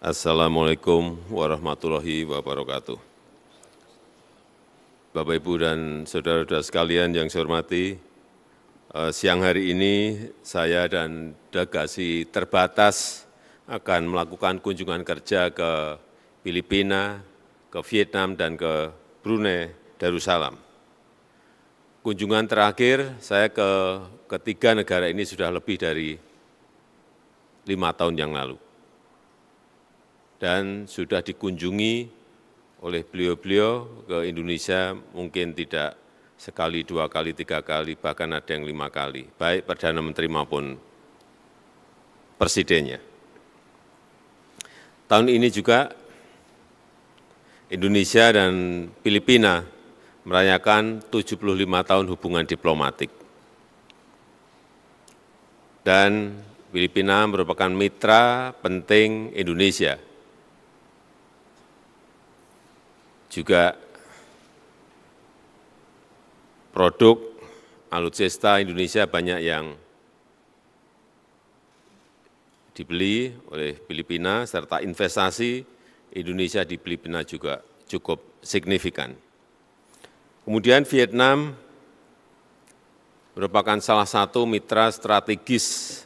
Assalamu'alaikum warahmatullahi wabarakatuh. Bapak, Ibu, dan saudara-saudara sekalian yang saya hormati, eh, siang hari ini saya dan delegasi terbatas akan melakukan kunjungan kerja ke Filipina, ke Vietnam, dan ke Brunei Darussalam. Kunjungan terakhir saya ke ketiga negara ini sudah lebih dari lima tahun yang lalu dan sudah dikunjungi oleh beliau-beliau ke Indonesia mungkin tidak sekali, dua kali, tiga kali, bahkan ada yang lima kali, baik Perdana Menteri maupun Presidennya. Tahun ini juga Indonesia dan Filipina merayakan 75 tahun hubungan diplomatik. Dan Filipina merupakan mitra penting Indonesia juga produk alutsista Indonesia banyak yang dibeli oleh Filipina, serta investasi Indonesia di Filipina juga cukup signifikan. Kemudian Vietnam merupakan salah satu mitra strategis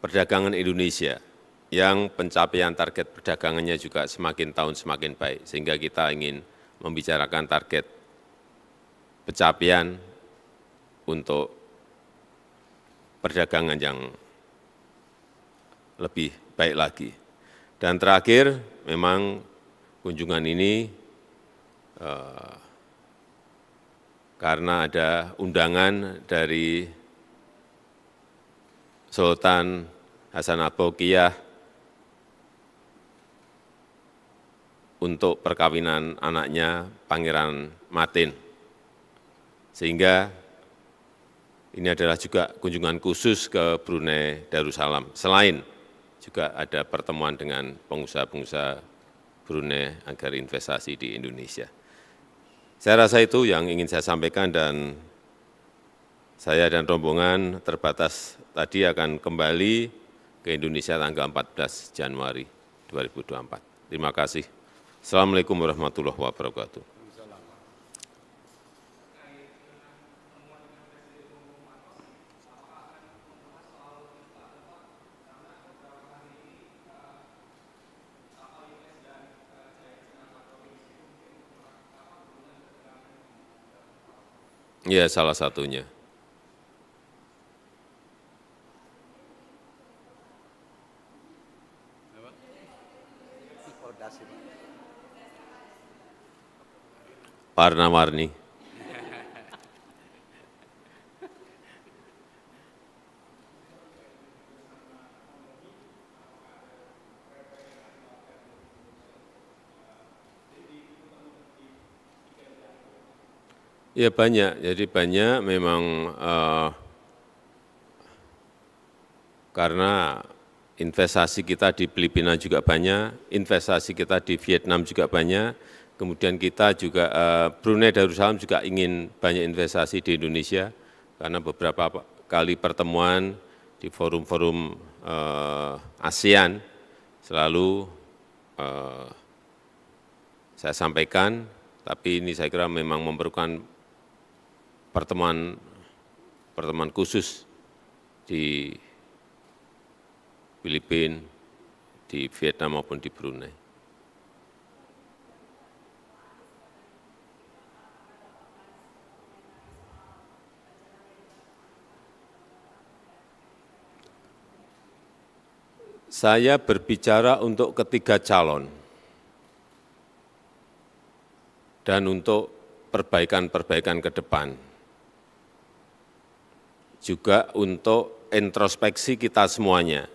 perdagangan Indonesia – yang pencapaian target perdagangannya juga semakin tahun semakin baik, sehingga kita ingin membicarakan target pencapaian untuk perdagangan yang lebih baik lagi. Dan terakhir, memang kunjungan ini eh, karena ada undangan dari Sultan Hasan Abokiyah untuk perkawinan anaknya Pangeran Martin, Sehingga ini adalah juga kunjungan khusus ke Brunei Darussalam. Selain juga ada pertemuan dengan pengusaha-pengusaha Brunei agar investasi di Indonesia. Saya rasa itu yang ingin saya sampaikan dan saya dan rombongan terbatas tadi akan kembali ke Indonesia tanggal 14 Januari 2024. Terima kasih. Assalamu'alaikum warahmatullahi wabarakatuh. Ya, salah satunya warna-warni. Ya banyak, jadi banyak memang uh, karena investasi kita di Filipina juga banyak, investasi kita di Vietnam juga banyak, kemudian kita juga eh, Brunei Darussalam juga ingin banyak investasi di Indonesia karena beberapa kali pertemuan di forum-forum eh, ASEAN selalu eh, saya sampaikan, tapi ini saya kira memang memerlukan pertemuan pertemuan khusus di Filipina, di Vietnam maupun di Brunei. saya berbicara untuk ketiga calon dan untuk perbaikan-perbaikan ke depan. Juga untuk introspeksi kita semuanya,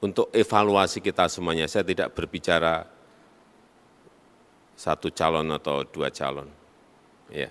untuk evaluasi kita semuanya. Saya tidak berbicara satu calon atau dua calon. Yeah.